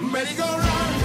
merry go run.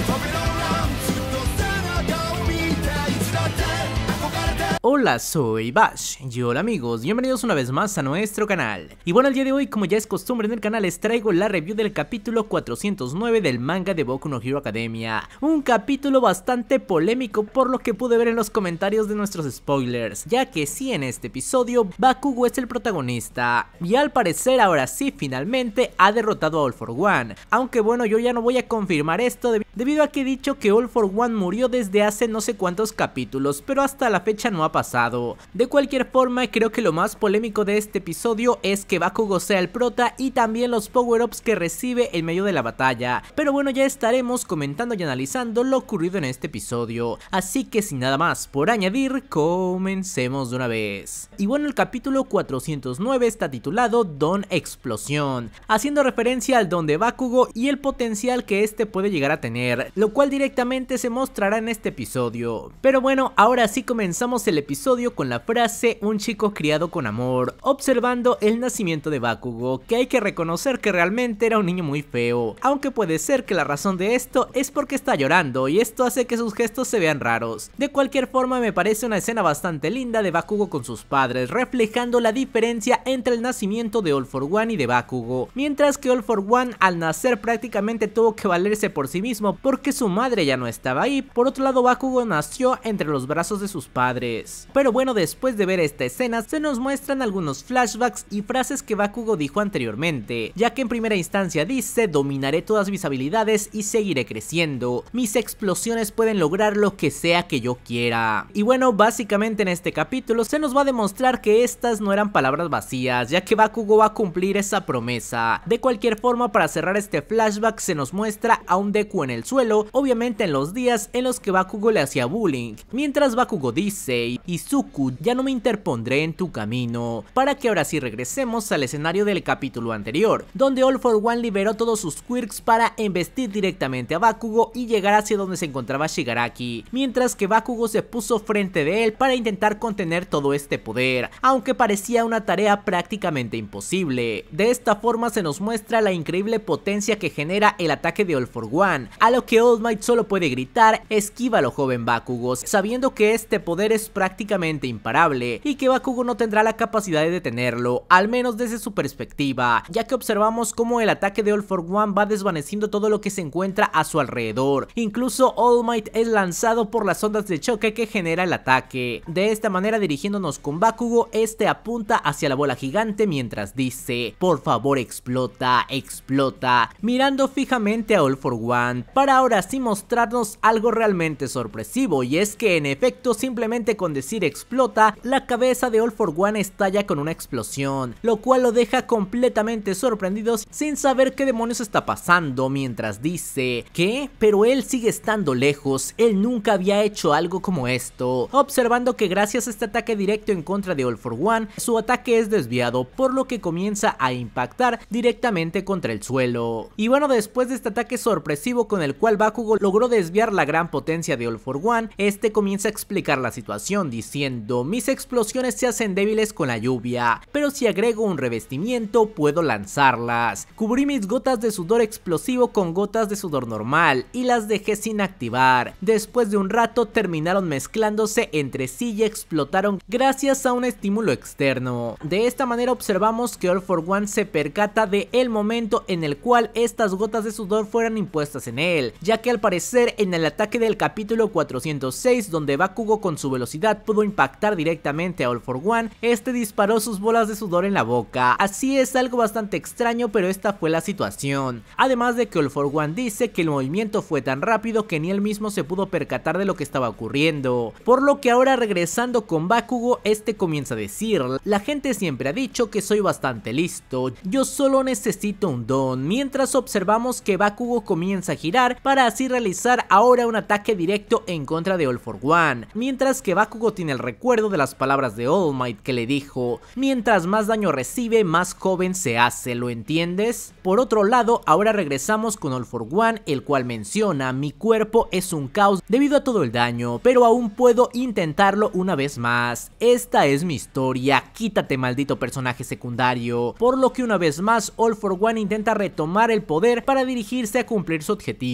Hola, soy Bash y hola amigos, bienvenidos una vez más a nuestro canal. Y bueno, el día de hoy, como ya es costumbre en el canal, les traigo la review del capítulo 409 del manga de Boku no Hero Academia. Un capítulo bastante polémico por lo que pude ver en los comentarios de nuestros spoilers, ya que sí en este episodio Bakugo es el protagonista. Y al parecer ahora sí, finalmente, ha derrotado a All For One. Aunque bueno, yo ya no voy a confirmar esto debido debido a que he dicho que All for One murió desde hace no sé cuántos capítulos, pero hasta la fecha no ha pasado. De cualquier forma, creo que lo más polémico de este episodio es que Bakugo sea el prota y también los power-ups que recibe en medio de la batalla, pero bueno ya estaremos comentando y analizando lo ocurrido en este episodio, así que sin nada más por añadir, comencemos de una vez. Y bueno el capítulo 409 está titulado Don Explosión, haciendo referencia al don de Bakugo y el potencial que este puede llegar a tener lo cual directamente se mostrará en este episodio. Pero bueno, ahora sí comenzamos el episodio con la frase un chico criado con amor, observando el nacimiento de Bakugo, que hay que reconocer que realmente era un niño muy feo, aunque puede ser que la razón de esto es porque está llorando y esto hace que sus gestos se vean raros. De cualquier forma me parece una escena bastante linda de Bakugo con sus padres, reflejando la diferencia entre el nacimiento de All for One y de Bakugo, mientras que All for One al nacer prácticamente tuvo que valerse por sí mismo porque su madre ya no estaba ahí. Por otro lado, Bakugo nació entre los brazos de sus padres. Pero bueno, después de ver esta escena, se nos muestran algunos flashbacks y frases que Bakugo dijo anteriormente, ya que en primera instancia dice, dominaré todas mis habilidades y seguiré creciendo. Mis explosiones pueden lograr lo que sea que yo quiera. Y bueno, básicamente en este capítulo se nos va a demostrar que estas no eran palabras vacías, ya que Bakugo va a cumplir esa promesa. De cualquier forma, para cerrar este flashback se nos muestra a un Deku en el suelo, obviamente en los días en los que Bakugo le hacía bullying. Mientras Bakugo dice, Izuku, ya no me interpondré en tu camino. Para que ahora sí regresemos al escenario del capítulo anterior, donde All For One liberó todos sus quirks para embestir directamente a Bakugo y llegar hacia donde se encontraba Shigaraki, mientras que Bakugo se puso frente de él para intentar contener todo este poder, aunque parecía una tarea prácticamente imposible. De esta forma se nos muestra la increíble potencia que genera el ataque de All For One, a lo que All Might solo puede gritar, esquiva esquívalo joven Bakugos, sabiendo que este poder es prácticamente imparable y que Bakugo no tendrá la capacidad de detenerlo, al menos desde su perspectiva, ya que observamos cómo el ataque de All For One va desvaneciendo todo lo que se encuentra a su alrededor, incluso All Might es lanzado por las ondas de choque que genera el ataque, de esta manera dirigiéndonos con Bakugo, este apunta hacia la bola gigante mientras dice, por favor explota, explota, mirando fijamente a All For One, ahora sí mostrarnos algo realmente sorpresivo y es que en efecto simplemente con decir explota, la cabeza de All for One estalla con una explosión, lo cual lo deja completamente sorprendido sin saber qué demonios está pasando mientras dice que, pero él sigue estando lejos, él nunca había hecho algo como esto, observando que gracias a este ataque directo en contra de All for One, su ataque es desviado por lo que comienza a impactar directamente contra el suelo. Y bueno, después de este ataque sorpresivo con el el cual Bakugo logró desviar la gran potencia de All For One, este comienza a explicar la situación diciendo mis explosiones se hacen débiles con la lluvia, pero si agrego un revestimiento puedo lanzarlas. Cubrí mis gotas de sudor explosivo con gotas de sudor normal y las dejé sin activar. Después de un rato terminaron mezclándose entre sí y explotaron gracias a un estímulo externo. De esta manera observamos que All For One se percata de el momento en el cual estas gotas de sudor fueran impuestas en él ya que al parecer en el ataque del capítulo 406 donde Bakugo con su velocidad pudo impactar directamente a All For One, este disparó sus bolas de sudor en la boca, así es algo bastante extraño pero esta fue la situación. Además de que All For One dice que el movimiento fue tan rápido que ni él mismo se pudo percatar de lo que estaba ocurriendo, por lo que ahora regresando con Bakugo este comienza a decir, la gente siempre ha dicho que soy bastante listo, yo solo necesito un don, mientras observamos que Bakugo comienza a girar para así realizar ahora un ataque directo en contra de All For One, mientras que Bakugo tiene el recuerdo de las palabras de All Might que le dijo, mientras más daño recibe más joven se hace, ¿lo entiendes? Por otro lado, ahora regresamos con All For One, el cual menciona, mi cuerpo es un caos debido a todo el daño, pero aún puedo intentarlo una vez más, esta es mi historia, quítate maldito personaje secundario, por lo que una vez más All For One intenta retomar el poder para dirigirse a cumplir su objetivo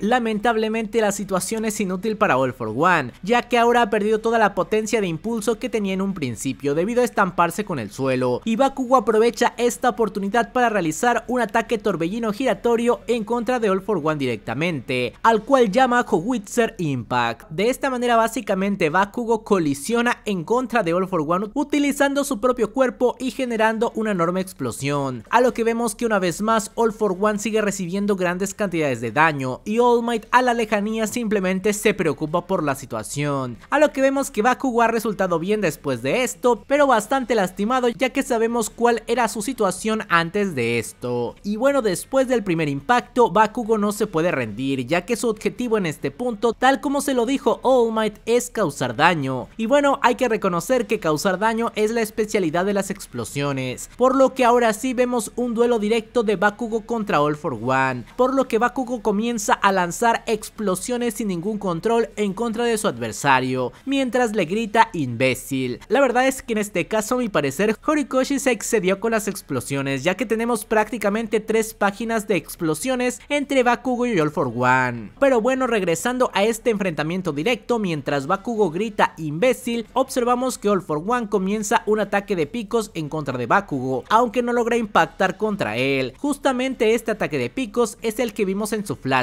Lamentablemente la situación es inútil para All for One, ya que ahora ha perdido toda la potencia de impulso que tenía en un principio debido a estamparse con el suelo, y Bakugo aprovecha esta oportunidad para realizar un ataque torbellino giratorio en contra de All for One directamente, al cual llama Howitzer Impact. De esta manera básicamente Bakugo colisiona en contra de All for One utilizando su propio cuerpo y generando una enorme explosión, a lo que vemos que una vez más All for One sigue recibiendo grandes cantidades de daño y All Might a la lejanía simplemente se preocupa por la situación, a lo que vemos que Bakugo ha resultado bien después de esto, pero bastante lastimado ya que sabemos cuál era su situación antes de esto. Y bueno, después del primer impacto, Bakugo no se puede rendir, ya que su objetivo en este punto, tal como se lo dijo All Might, es causar daño. Y bueno, hay que reconocer que causar daño es la especialidad de las explosiones, por lo que ahora sí vemos un duelo directo de Bakugo contra All for One, por lo que Bakugo comienza comienza a lanzar explosiones sin ningún control en contra de su adversario, mientras le grita imbécil. La verdad es que en este caso, a mi parecer, Horikoshi se excedió con las explosiones, ya que tenemos prácticamente tres páginas de explosiones entre Bakugo y All for One. Pero bueno, regresando a este enfrentamiento directo, mientras Bakugo grita imbécil, observamos que All for One comienza un ataque de picos en contra de Bakugo, aunque no logra impactar contra él. Justamente este ataque de picos es el que vimos en su flash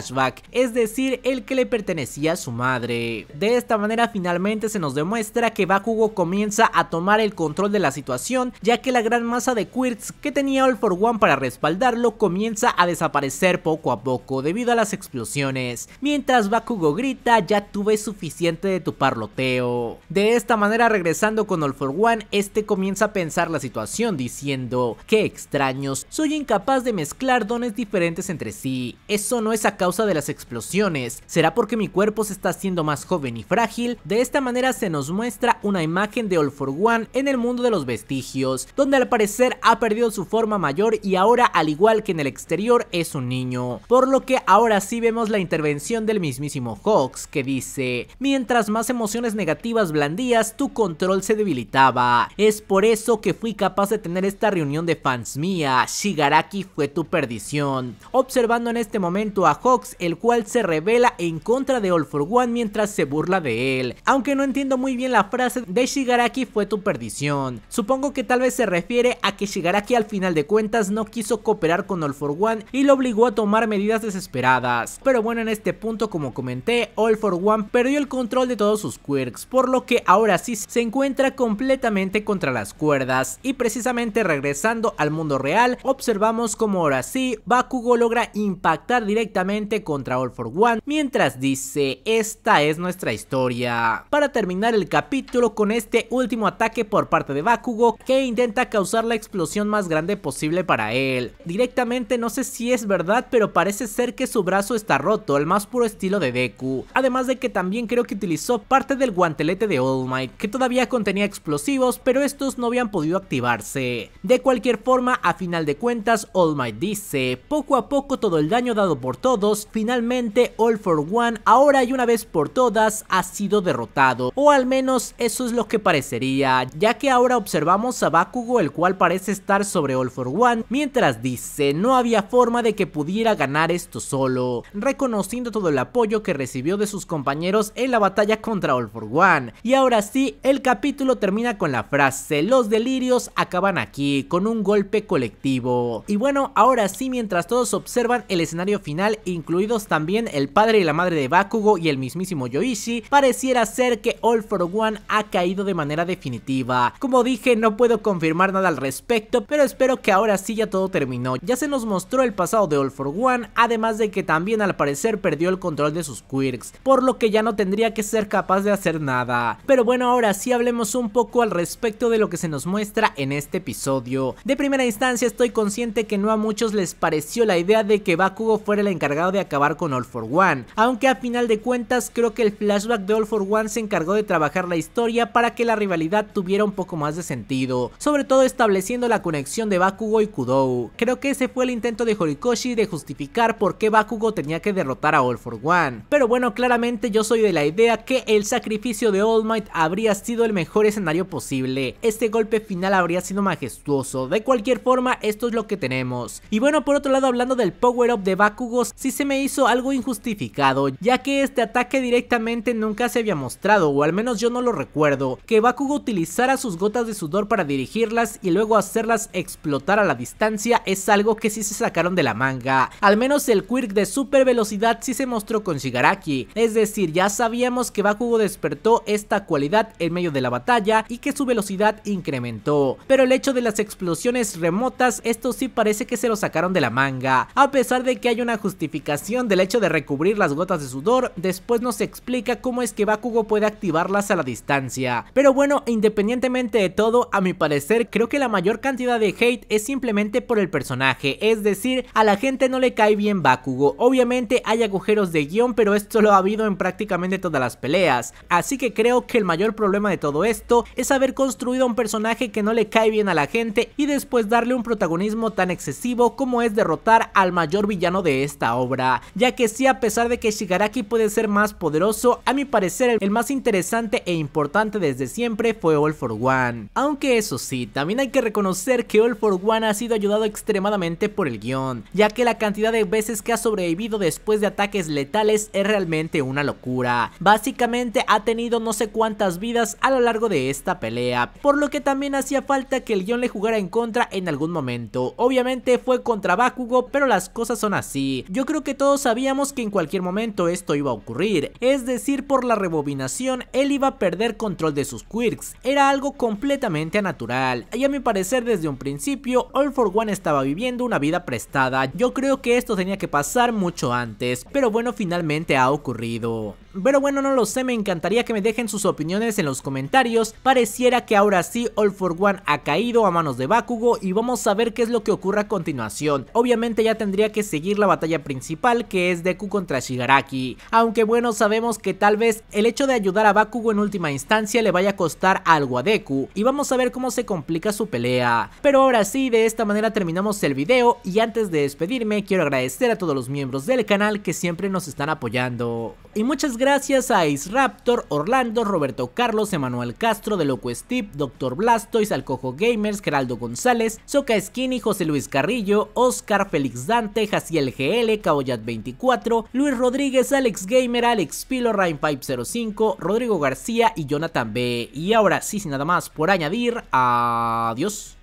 es decir, el que le pertenecía a su madre. De esta manera finalmente se nos demuestra que Bakugo comienza a tomar el control de la situación, ya que la gran masa de Quirts que tenía All for One para respaldarlo comienza a desaparecer poco a poco debido a las explosiones, mientras Bakugo grita ya tuve suficiente de tu parloteo. De esta manera regresando con All for One, este comienza a pensar la situación diciendo, qué extraños, soy incapaz de mezclar dones diferentes entre sí, eso no es acá causa de las explosiones. ¿Será porque mi cuerpo se está haciendo más joven y frágil? De esta manera se nos muestra una imagen de All for One en el mundo de los vestigios, donde al parecer ha perdido su forma mayor y ahora al igual que en el exterior es un niño. Por lo que ahora sí vemos la intervención del mismísimo Hawks que dice, mientras más emociones negativas blandías tu control se debilitaba. Es por eso que fui capaz de tener esta reunión de fans mía, Shigaraki fue tu perdición. Observando en este momento a Hawks el cual se revela en contra de All for One mientras se burla de él. Aunque no entiendo muy bien la frase de Shigaraki fue tu perdición. Supongo que tal vez se refiere a que Shigaraki al final de cuentas no quiso cooperar con All for One y lo obligó a tomar medidas desesperadas. Pero bueno, en este punto como comenté, All for One perdió el control de todos sus quirks, por lo que ahora sí se encuentra completamente contra las cuerdas y precisamente regresando al mundo real, observamos como ahora sí Bakugo logra impactar directamente contra All for One, mientras dice, esta es nuestra historia. Para terminar el capítulo con este último ataque por parte de Bakugo, que intenta causar la explosión más grande posible para él. Directamente no sé si es verdad, pero parece ser que su brazo está roto, el más puro estilo de Deku. Además de que también creo que utilizó parte del guantelete de All Might, que todavía contenía explosivos, pero estos no habían podido activarse. De cualquier forma, a final de cuentas, All Might dice, poco a poco todo el daño dado por todos finalmente All for One ahora y una vez por todas ha sido derrotado, o al menos eso es lo que parecería, ya que ahora observamos a Bakugo el cual parece estar sobre All for One, mientras dice no había forma de que pudiera ganar esto solo, reconociendo todo el apoyo que recibió de sus compañeros en la batalla contra All for One. Y ahora sí, el capítulo termina con la frase, los delirios acaban aquí, con un golpe colectivo. Y bueno, ahora sí, mientras todos observan el escenario final, incluso incluidos también el padre y la madre de Bakugo y el mismísimo Yoichi, pareciera ser que All for One ha caído de manera definitiva. Como dije, no puedo confirmar nada al respecto, pero espero que ahora sí ya todo terminó. Ya se nos mostró el pasado de All for One, además de que también al parecer perdió el control de sus quirks, por lo que ya no tendría que ser capaz de hacer nada. Pero bueno, ahora sí hablemos un poco al respecto de lo que se nos muestra en este episodio. De primera instancia estoy consciente que no a muchos les pareció la idea de que Bakugo fuera el encargado de acabar con All for One, aunque a final de cuentas creo que el flashback de All for One se encargó de trabajar la historia para que la rivalidad tuviera un poco más de sentido, sobre todo estableciendo la conexión de Bakugo y Kudou. Creo que ese fue el intento de Horikoshi de justificar por qué Bakugo tenía que derrotar a All for One, pero bueno claramente yo soy de la idea que el sacrificio de All Might habría sido el mejor escenario posible, este golpe final habría sido majestuoso, de cualquier forma esto es lo que tenemos. Y bueno por otro lado hablando del power up de Bakugo, si se me hizo algo injustificado, ya que este ataque directamente nunca se había mostrado, o al menos yo no lo recuerdo, que Bakugo utilizara sus gotas de sudor para dirigirlas y luego hacerlas explotar a la distancia es algo que sí se sacaron de la manga. Al menos el quirk de super velocidad sí se mostró con Shigaraki, es decir, ya sabíamos que Bakugo despertó esta cualidad en medio de la batalla y que su velocidad incrementó, pero el hecho de las explosiones remotas, esto sí parece que se lo sacaron de la manga, a pesar de que hay una justificación del hecho de recubrir las gotas de sudor, después nos explica cómo es que Bakugo puede activarlas a la distancia. Pero bueno, independientemente de todo, a mi parecer creo que la mayor cantidad de hate es simplemente por el personaje, es decir, a la gente no le cae bien Bakugo. Obviamente hay agujeros de guión, pero esto lo ha habido en prácticamente todas las peleas, así que creo que el mayor problema de todo esto es haber construido un personaje que no le cae bien a la gente y después darle un protagonismo tan excesivo como es derrotar al mayor villano de esta obra ya que sí a pesar de que Shigaraki puede ser más poderoso, a mi parecer el más interesante e importante desde siempre fue All for One. Aunque eso sí, también hay que reconocer que All for One ha sido ayudado extremadamente por el guión, ya que la cantidad de veces que ha sobrevivido después de ataques letales es realmente una locura. Básicamente ha tenido no sé cuántas vidas a lo largo de esta pelea, por lo que también hacía falta que el guion le jugara en contra en algún momento. Obviamente fue contra Bakugo, pero las cosas son así. Yo creo que todos sabíamos que en cualquier momento esto iba a ocurrir, es decir, por la rebobinación él iba a perder control de sus quirks, era algo completamente natural, y a mi parecer desde un principio All for One estaba viviendo una vida prestada, yo creo que esto tenía que pasar mucho antes, pero bueno finalmente ha ocurrido. Pero bueno, no lo sé, me encantaría que me dejen sus opiniones en los comentarios. Pareciera que ahora sí All for One ha caído a manos de Bakugo y vamos a ver qué es lo que ocurre a continuación. Obviamente ya tendría que seguir la batalla principal que es Deku contra Shigaraki. Aunque bueno, sabemos que tal vez el hecho de ayudar a Bakugo en última instancia le vaya a costar algo a Deku y vamos a ver cómo se complica su pelea. Pero ahora sí, de esta manera terminamos el video y antes de despedirme quiero agradecer a todos los miembros del canal que siempre nos están apoyando. Y muchas gracias gracias a Ace Raptor, Orlando, Roberto Carlos, Emanuel Castro, Loco Steve, Doctor Blastoise, Alcojo Gamers, Geraldo González, Soca Skinny, José Luis Carrillo, Oscar, Félix Dante, Jaciel GL, Caboyat 24, Luis Rodríguez, Alex Gamer, Alex Pilo, Rainpipe05, Rodrigo García y Jonathan B. Y ahora sí, sin nada más por añadir, adiós.